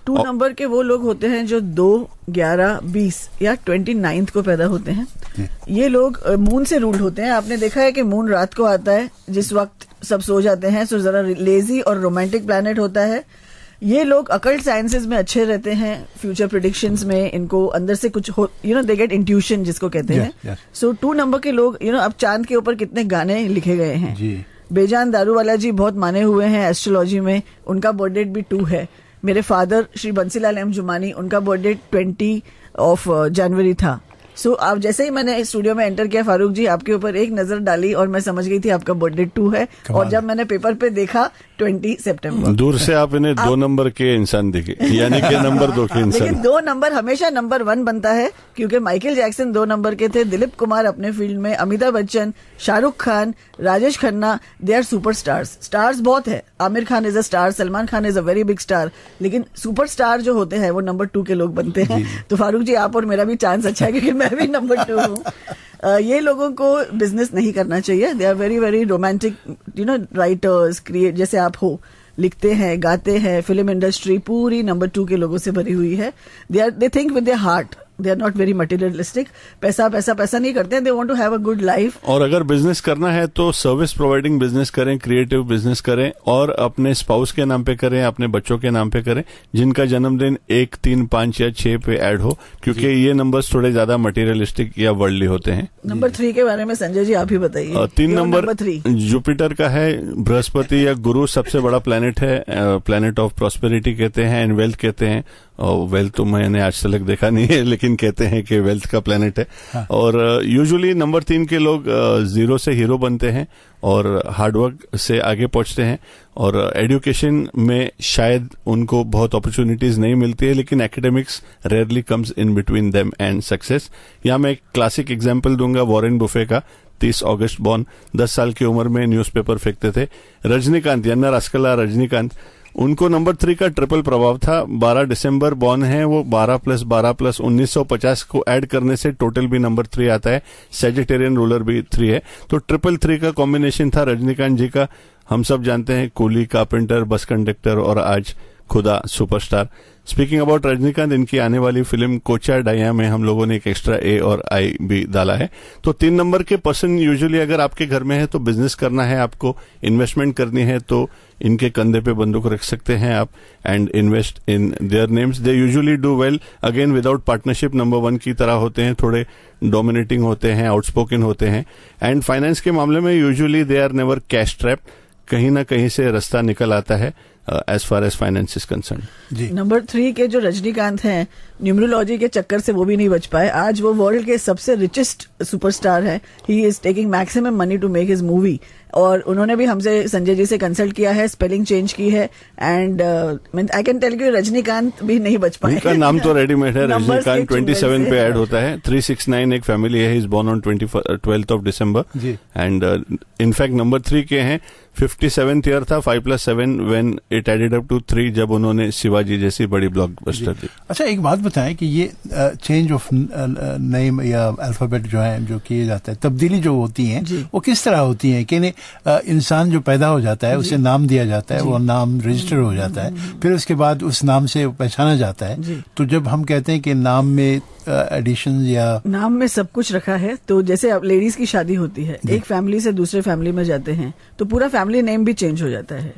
टू नंबर के वो लोग होते हैं जो दो ग्यारह बीस या ट्वेंटी नाइन्थ को पैदा होते हैं हम्म। ये लोग मून से रूल्ड होते हैं आपने देखा है कि मून रात को आता है जिस वक्त सब सो जाते हैं सो जरा लेजी और रोमांटिक प्लानट होता है ये लोग अकल्ट साइंसेज में अच्छे रहते हैं फ्यूचर प्रिडिक्शन में इनको अंदर से कुछ हो you know they get intuition जिसको कहते हैं सो टू नंबर के लोग यू नो अब चांद के ऊपर कितने गाने लिखे गए हैं जी बेजान दारू वाला जी बहुत माने हुए हैं एस्ट्रोलॉजी में उनका बर्थडेट भी टू है मेरे फादर श्री बंसीलाल एम जुमानी उनका बर्थडे ट्वेंटी ऑफ जनवरी था सो so, आप जैसे ही मैंने स्टूडियो में एंटर किया फारूक जी आपके ऊपर एक नजर डाली और मैं समझ गई थी आपका बर्थडे टू है और जब मैंने पेपर पे देखा ट्वेंटी सेप्टेम्बर दूर से आप इन्हें दो नंबर के इंसान दिखे यानी के नंबर दो के इंसान दो नंबर हमेशा नंबर वन बनता है क्योंकि माइकल जैक्सन दो नंबर के थे दिलीप कुमार अपने फील्ड में Amitabh Bachchan Shahrukh Khan Rajesh Khanna they are super stars stars बहुत है Aamir Khan is a star Salman Khan is a very big star लेकिन सुपर स्टार जो होते हैं वो नंबर टू के लोग बनते हैं तो फारूक जी आप और मेरा भी चांस अच्छा है क्योंकि मैं मैं भी नंबर टू हूँ ये लोगों को बिजनेस नहीं करना चाहिए they are very very romantic you know writers create जैसे आप हो लिखते हैं गाते हैं फिल्म इंडस्ट्री पूरी नंबर टू के लोगों से भरी हुई है they are they think with heart they are not very materialistic पैसा पैसा पैसा नहीं करते हैं they want to have a good life और अगर बिजनेस करना है तो सर्विस प्रोवाइडिंग बिजनेस करें क्रिएटिव बिजनेस करें और अपने स्पाउस के नाम पे करें अपने बच्चों के नाम पे करें जिनका जन्मदिन एक तीन पांच या छह पे एड हो क्योंकि ये नंबर थोड़े ज्यादा मटेरियलिस्टिक या वर्ल्डली होते हैं नंबर थ्री के बारे में संजय जी आप ही बताइए तीन नंबर थ्री जुपिटर का है बृहस्पति या गुरु सबसे बड़ा प्लेनेट है प्लेनेट ऑफ प्रोस्पेरिटी कहते हैं एंड वेल्थ कहते हैं और oh, वेल्थ तो मैंने आज तक देखा नहीं है लेकिन कहते हैं कि वेल्थ का प्लेनेट है हाँ. और यूजुअली uh, नंबर तीन के लोग जीरो uh, से हीरो बनते हैं और हार्डवर्क से आगे पहुंचते हैं और एडुकेशन uh, में शायद उनको बहुत अपॉर्चुनिटीज नहीं मिलती है लेकिन academics rarely comes in between them and success या मैं एक क्लासिक एग्जाम्पल दूंगा वॉरेन बुफे का तीस अगस्त बॉर्न दस साल की उम्र में न्यूज़पेपर फेंकते थे रजनीकांत यन्ना रास्कला रजनीकांत उनको नंबर थ्री का ट्रिपल प्रभाव था 12 दिसंबर बॉर्न है वो 12 प्लस 12 प्लस 1950 को ऐड करने से टोटल भी नंबर थ्री आता है सेजिटेरियन रूलर भी थ्री है तो ट्रिपल थ्री का कॉम्बिनेशन था रजनीकांत जी का हम सब जानते हैं कोहली कारपेंटर बस कंडक्टर और आज खुदा सुपरस्टार स्पीकिंग अबाउट रजनीकांत इनकी आने वाली फिल्म कोचा डाया में हम लोगों ने एक एक्स्ट्रा ए और आई भी डाला है तो तीन नंबर के पर्सन यूजुअली अगर आपके घर में है तो बिजनेस करना है आपको इन्वेस्टमेंट करनी है तो इनके कंधे पे बंदूक रख सकते हैं आप and invest in their names they usually do well again without partnership number one की तरह होते हैं थोड़े डोमिनेटिंग होते हैं आउटस्पोकन होते हैं एंड फाइनेंस के मामले में usually they are never cash trap कहीं ना कहीं से रास्ता निकल आता है as far as finance is concern number three के जो रजनीकांत हैं न्यूमरोलॉजी के चक्कर से वो भी नहीं बच पाए आज वो वर्ल्ड के सबसे रिचेस्ट सुपरस्टार है he is taking maximum money to make his movie और उन्होंने भी हमसे संजय जी से कंसल्ट किया है स्पेलिंग चेंज की है and I can tell you Rajinikanth भी नहीं बच पाए उनका नाम तो रेडीमेड है रजनीकांत 27 पे ऐड होता है 369 एक फैमिली है is born on twelfth of December and in fact number three के हैं फिफ्टी सेवन ईयर था five plus seven when it added up to three जब उन्होंने शिवाजी जैसी बड़ी ब्लॉक बस्टर दी अच्छा एक बात बताएं कि ये चेंज ऑफ नेम या अल्फाबेट जो है जो किए जाते हैं तब्दीली जो होती है वो किस तरह होती है कि नहीं इंसान जो पैदा हो जाता है उसे नाम दिया जाता है वो नाम रजिस्टर हो जाता है हम्म। फिर उसके बाद उस नाम से पहचाना जाता है तो जब हम कहते हैं कि नाम में एडिशन या नाम में सब कुछ रखा है तो जैसे आप लेडीज की शादी होती है एक फैमिली से दूसरे फैमिली में जाते हैं तो पूरा फैमिली नेम भी चेंज हो जाता है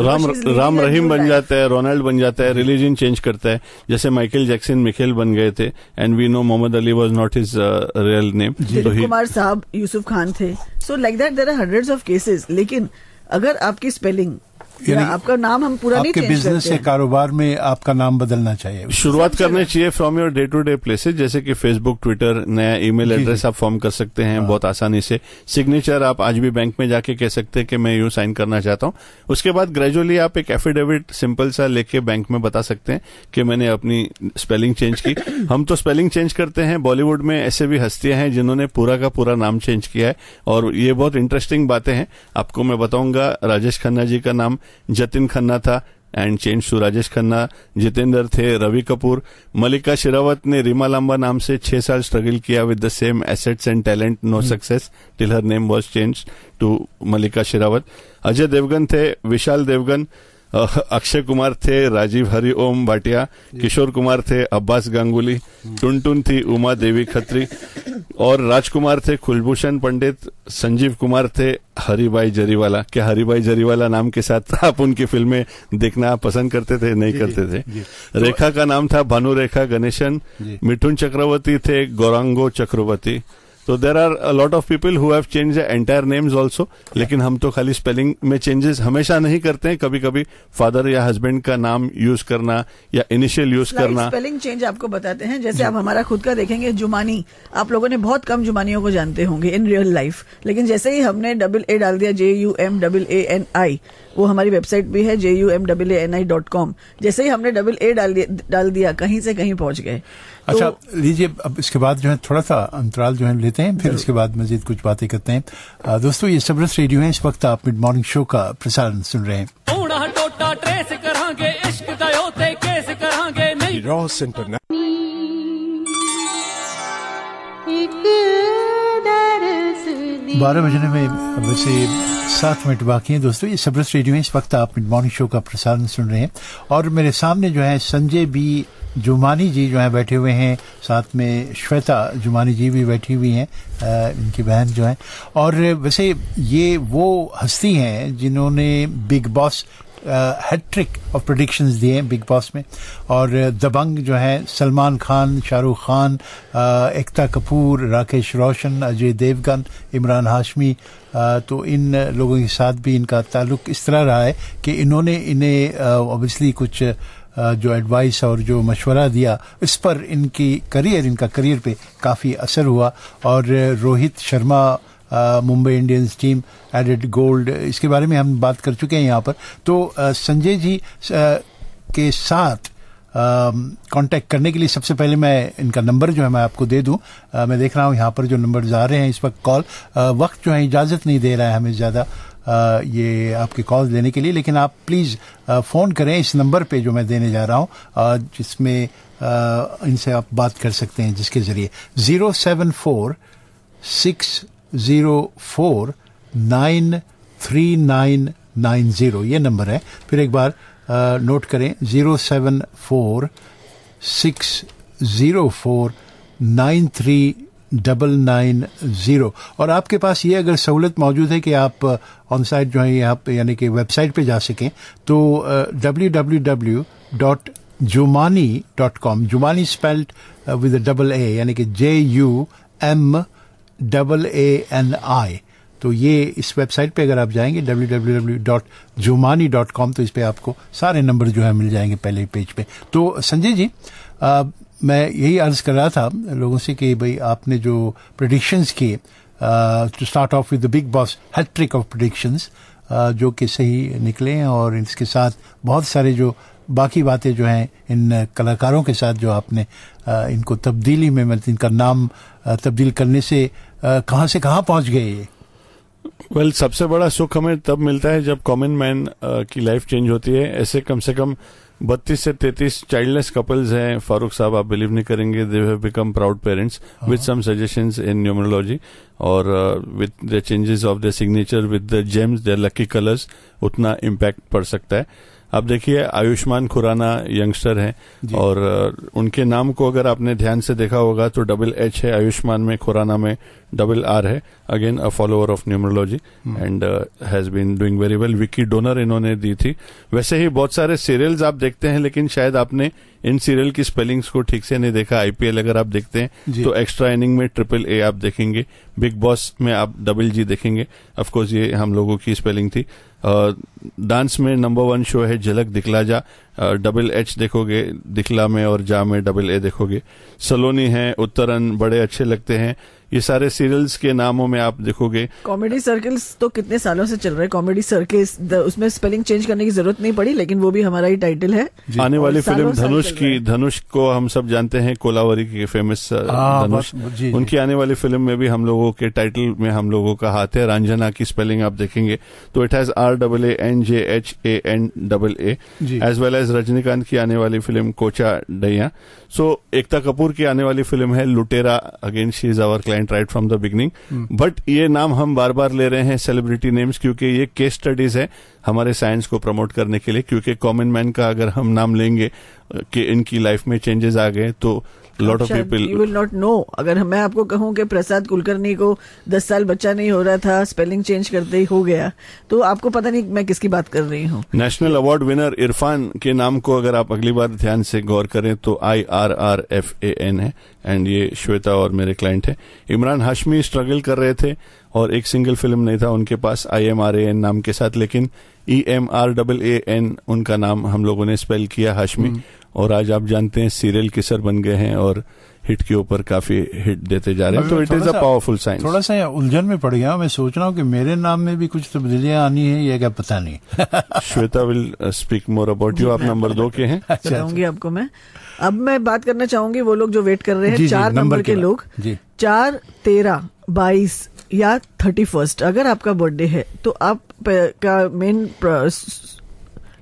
राम राम रहीम बन जाता है रोनाल्ड बन जाता है रिलीजन चेंज करता है जैसे माइकल जैक्सन मिखेल बन गए थे and we know Muhammad Ali was not his real name Kumar sahab Yusuf Khan थे so like that there are hundred of cases लेकिन अगर आपकी स्पेलिंग यानी आपका नाम हम पूरा आपके नहीं बिजनेस या कारोबार में आपका नाम बदलना चाहिए शुरुआत करना चाहिए from your day to day places जैसे कि फेसबुक ट्विटर नया ईमेल एड्रेस आप फॉर्म कर सकते हैं हाँ। बहुत आसानी से सिग्नेचर आप आज भी बैंक में जाके कह सकते हैं कि मैं यू साइन करना चाहता हूं उसके बाद ग्रेजुअली आप एक एफिडेविट सिंपल सा लेके बैंक में बता सकते हैं कि मैंने अपनी स्पेलिंग चेंज की हम तो स्पेलिंग चेंज करते हैं बॉलीवुड में ऐसे भी हस्तियां हैं जिन्होंने पूरा का पूरा नाम चेंज किया है और ये बहुत इंटरेस्टिंग बातें हैं आपको मैं बताऊंगा राजेश खन्ना जी का नाम जतिन खन्ना था and change to Rajesh Khanna Jeetendra थे रवि कपूर मलिका शेरावत ने रीमा लांबा नाम से छह साल स्ट्रगल किया with the same assets and talent no success till her name was change to Mallika Sherawat Ajay Devgn थे विशाल देवगन अक्षय कुमार थे राजीव हरि ओम भाटिया किशोर कुमार थे अब्बास गांगुली हम्म। टुनटुन थी उमा देवी खत्री और राजकुमार थे कुलभूषण पंडित संजीव कुमार थे हरिभाई जरीवाला क्या हरिभाई जरीवाला नाम के साथ आप उनकी फिल्में देखना पसंद करते थे नहीं करते थे तो रेखा का नाम था भानु रेखा गणेशन मिठुन चक्रवर्ती थे गौरांगो चक्रवर्ती तो there are lot of people who have change entire names also लेकिन हम तो खाली स्पेलिंग में चेंजेस हमेशा नहीं करते हैं कभी कभी फादर या हस्बैंड का नाम यूज करना या इनिशियल यूज करना स्पेलिंग चेंज आपको बताते हैं जैसे आप हमारा खुद का देखेंगे जुमानी आप लोगों ने बहुत कम जुमानियों को जानते होंगे इन रियल लाइफ लेकिन जैसे ही हमने डबल ए डाल दिया J U M double A N I वो हमारी वेबसाइट भी है J U M double N I dot com जैसे ही हमने डबल ए डाल डाल दिया कहीं से कहीं पहुंच गए अच्छा तो, लीजिए अब इसके बाद जो है थोड़ा सा अंतराल जो है लेते हैं फिर उसके बाद मजीद कुछ बातें करते हैं आ, दोस्तों ये सबरस रेडियो है इस वक्त आप मिड मॉर्निंग शो का प्रसारण सुन रहे हैं रॉस इंटरनेट बारह बजने में वैसे सात मिनट बाकी हैं दोस्तों ये सबरस रेडियो है इस वक्त आप मिड मॉर्निंग शो का प्रसारण सुन रहे हैं और मेरे सामने जो है संजय बी जुमानी जी जो है बैठे हुए हैं साथ में श्वेता जुमानी जी भी बैठी हुई हैं इनकी बहन जो है और वैसे ये वो हस्ती हैं जिन्होंने Bigg boss hat trick of predictions दिए बिग बॉस में और दबंग जो है सलमान खान शाहरुख खान एकता कपूर राकेश रोशन अजय देवगन इमरान हाशमी तो इन लोगों के साथ भी इनका ताल्लुक इस तरह रहा है कि इन्होंने इन्हें ऑब्वियसली कुछ जो एडवाइस और जो मशवरा दिया इस पर इनकी करियर इनका करियर पे काफ़ी असर हुआ और Rohit Sharma Mumbai Indians team added gold इसके बारे में हम बात कर चुके हैं यहाँ पर तो संजय जी के साथ कांटेक्ट करने के लिए सबसे पहले मैं इनका नंबर जो है मैं आपको दे दूं आ, मैं देख रहा हूं यहाँ पर जो नंबर जा रहे हैं इस वक्त कॉल वक्त जो है इजाज़त नहीं दे रहा है हमें ज़्यादा ये आपके कॉल देने के लिए लेकिन आप प्लीज़ फ़ोन करें इस नंबर पे जो मैं देने जा रहा हूँ जिसमें इनसे आप बात कर सकते हैं जिसके ज़रिए zero seven four six zero four nine three nine nine zero ये नंबर है फिर एक बार आ, नोट करें zero seven four six zero four nine three double nine zero और आपके पास ये अगर सहूलत मौजूद है कि आप ऑन साइट जो है यहाँ पे यानी कि वेबसाइट पे जा सकें तो W W W dot Jumani dot com Jumani spelled with double A यानी कि J U M double A N I तो ये इस वेबसाइट पे अगर आप जाएंगे W W W dot dot com तो इस पर आपको सारे नंबर जो है मिल जाएंगे पहले पेज पे तो संजय जी आ, मैं यही अर्ज कर रहा था लोगों से कि भाई आपने जो प्रडिक्शंस किए to start off with the big boss hat trick of predictions जो कि सही निकले हैं और इसके साथ बहुत सारे जो बाकी बातें जो हैं इन कलाकारों के साथ जो आपने इनको तब्दीली में मतलब इनका नाम तब्दील करने से कहाँ से कहाँ पहुँच गए ये वेल well, सबसे बड़ा सुख हमें तब मिलता है जब कॉमन मैन की लाइफ चेंज होती है ऐसे कम से कम बत्तीस से तैतीस चाइल्डलेस कपल्स हैं फारूक साहब आप बिलीव नहीं करेंगे they have become proud parents with some suggestions in numerology और with the changes of the signature with the gems the lucky colours उतना इम्पैक्ट पड़ सकता है अब देखिए आयुष्मान खुराना यंगस्टर हैं और उनके नाम को अगर आपने ध्यान से देखा होगा तो डबल एच है आयुष्मान में खुराना में डबल आर है again a follower of numerology and has been doing very well Vicky Donor इन्होंने दी थी वैसे ही बहुत सारे सीरियल्स आप देखते हैं लेकिन शायद आपने इन सीरियल की स्पेलिंग्स को ठीक से नहीं देखा आईपीएल अगर आप देखते हैं तो एक्स्ट्रा इनिंग में ट्रिपल ए आप देखेंगे बिग बॉस में आप डबल जी देखेंगे ऑफकोर्स ये हम लोगों की स्पेलिंग थी डांस में नंबर वन शो है झलक दिखला जा डबल एच देखोगे दिखला में और जा में डबल ए देखोगे सलोनी है उत्तरन बड़े अच्छे लगते हैं ये सारे सीरियल्स के नामों में आप देखोगे कॉमेडी सर्कल्स तो कितने सालों से चल रहे हैं कॉमेडी सर्कल्स उसमें स्पेलिंग चेंज करने की जरूरत नहीं पड़ी लेकिन वो भी हमारा ही टाइटल है आने वाली फिल्म धनुष की धनुष को हम सब जानते हैं कोलावरी की फेमस uh, हाँ, धनुष उनकी आने वाली फिल्म में भी हम लोगों के टाइटल में हम लोगों का हाथ है रंजना की स्पेलिंग आप देखेंगे तो it has R double A N J H A N double A as well as Rajinikanth की आने वाली फिल्म कोचा डैया सो एकता कपूर की आने वाली फिल्म है Lootera again she is our claim client right from the beginning but ये नाम हम बार बार ले रहे हैं सेलिब्रिटी नेम्स क्योंकि ये केस स्टडीज है हमारे साइंस को प्रमोट करने के लिए क्योंकि कॉमन मैन का अगर हम नाम लेंगे कि इनकी लाइफ में चेंजेस आ गए तो lot of people you will not know अगर मैं आपको कहूँ कि प्रसाद कुलकर्णी को दस साल बच्चा नहीं हो रहा था स्पेलिंग चेंज करते ही हो गया तो आपको पता नहीं मैं किसकी बात कर रही हूँ नेशनल अवार्ड विनर इरफान के नाम को अगर आप अगली बार ध्यान से गौर करें तो I R R F A N है एंड ये श्वेता और मेरे क्लाइंट है इमरान हाशमी स्ट्रगल कर रहे थे और एक सिंगल फिल्म नहीं था उनके पास I M R A N नाम के साथ लेकिन E M R double A N उनका नाम हम लोगों ने स्पेल किया हाशमी हम्म। और आज आप जानते हैं सीरियल किसर बन गए हैं और हिट के ऊपर काफी हिट देते जा रहे हैं तो it is a powerful science थोड़ा सा उलझन में पड़ गया मैं सोच रहा हूँ कि मेरे नाम में भी कुछ तब्दीलियां आनी है या क्या पता नहीं Shweta will speak more about you आप नंबर दो के हैं चाहूंगी अच्छा, अच्छा, अच्छा। आपको मैं अब मैं बात करना चाहूंगी वो लोग जो वेट कर रहे हैं चार नंबर के लोग चार तेरह बाईस या थर्टी फर्स्ट अगर आपका बर्थडे है तो आप का main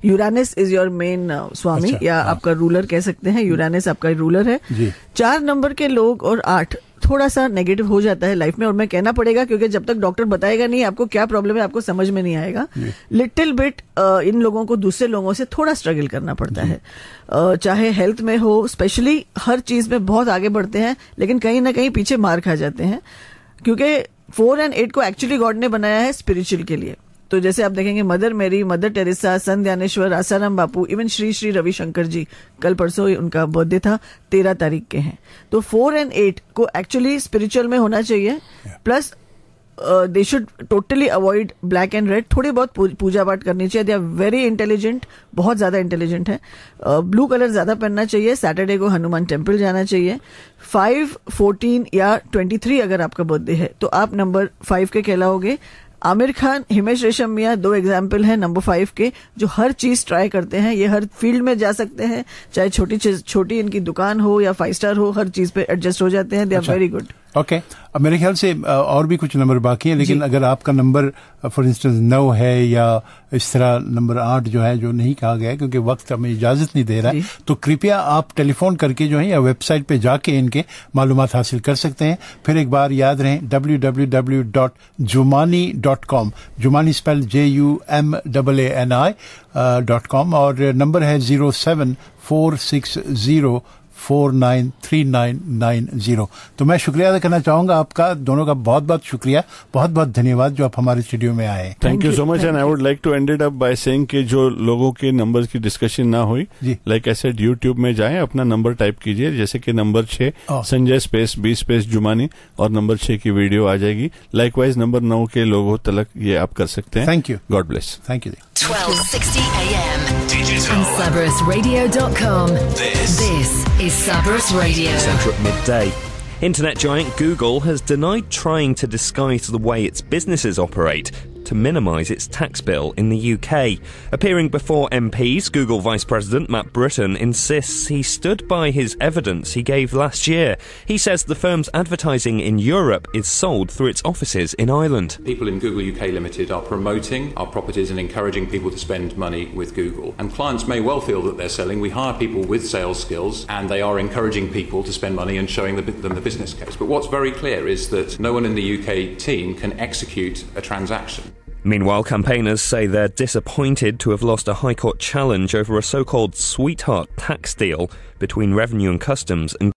Uranus is your main स्वामी अच्छा, या हाँ. आपका रूलर कह सकते हैं यूरानस आपका रूलर है जी. चार नंबर के लोग और आठ थोड़ा सा नेगेटिव हो जाता है लाइफ में और मैं कहना पड़ेगा क्योंकि जब तक डॉक्टर बताएगा नहीं आपको क्या प्रॉब्लम है आपको समझ में नहीं आएगा लिटिल बिट uh, इन लोगों को दूसरे लोगों से थोड़ा स्ट्रगल करना पड़ता है uh, चाहे हेल्थ में हो स्पेशली हर चीज में बहुत आगे बढ़ते हैं लेकिन कहीं ना कहीं पीछे मार खा जाते हैं क्योंकि फोर एंड एट को एक्चुअली गॉड ने बनाया है स्पिरिचुअल के लिए तो जैसे आप देखेंगे मदर मेरी Mother Teresa Sant Gyaneshwar Asaram Bapu even Shri Shri Ravishankar ji कल परसों उनका बर्थडे था तेरह तारीख के हैं तो फोर एंड एट को एक्चुअली स्पिरिचुअल में होना चाहिए plus they should totally avoid black and red थोड़ी बहुत पूजा पाठ करनी चाहिए दे आर वेरी इंटेलिजेंट बहुत ज़्यादा इंटेलिजेंट है ब्लू कलर ज़्यादा पहनना चाहिए सैटरडे को हनुमान टेम्पल जाना चाहिए फाइव फोर्टीन या ट्वेंटी थ्री अगर आपका बर्थडे है तो आप नंबर फाइव के कहलाओगे आमिर खान हिमेश रेशमिया दो एग्जाम्पल हैं नंबर फाइव के जो हर चीज ट्राई करते हैं ये हर फील्ड में जा सकते हैं चाहे छोटी छोटी इनकी दुकान हो या फाइव स्टार हो हर चीज पे एडजस्ट हो जाते हैं they are very good okay okay. अब मेरे ख्याल से और भी कुछ नंबर बाकी हैं लेकिन अगर आपका नंबर फॉर इंस्टेंस नौ है या इस तरह नंबर आठ जो है जो नहीं कहा गया क्योंकि वक्त हमें इजाजत नहीं दे रहा है तो कृपया आप टेलीफोन करके जो है या वेबसाइट पे जाके इनके मालूम हासिल कर सकते हैं फिर एक बार याद रहें W W W dot Jumani dot com Jumani spell J U M double A N I dot com और नंबर है zero seven four six zero four nine three nine nine zero तो मैं शुक्रिया अदा करना चाहूंगा आपका दोनों का बहुत बहुत शुक्रिया बहुत बहुत धन्यवाद जो आप हमारे स्टूडियो में आए thank you so much and I would like to ended up by saying कि जो लोगों के नंबर की डिस्कशन ना हुई लाइक ऐसे यूट्यूब में जाए अपना नंबर टाइप कीजिए जैसे कि नंबर छह oh। Sanjay space B space Jumani और नंबर छह की वीडियो आ जाएगी लाइकवाइज नंबर नौ के लोगों तलक ये आप कर सकते हैं thank you God bless thank you 1260 AM. Digital. And CyberusRadio.com. This. This is Cerberus Radio. Central midday. Internet giant Google has denied trying to disguise the way its businesses operate to minimise its tax bill in the UK. Appearing before MPs, Google Vice President Matt Britton insists he stood by his evidence he gave last year. He says the firm's advertising in Europe is sold through its offices in Ireland. People in Google UK Limited are promoting our properties and encouraging people to spend money with Google. And clients may well feel that they're selling. We hire people with sales skills and they are encouraging people to spend money and showing them the business case. But what's very clear is that no one in the UK team can execute a transaction. Meanwhile, campaigners say they're disappointed to have lost a High Court challenge over a so called sweetheart tax deal between Revenue and Customs and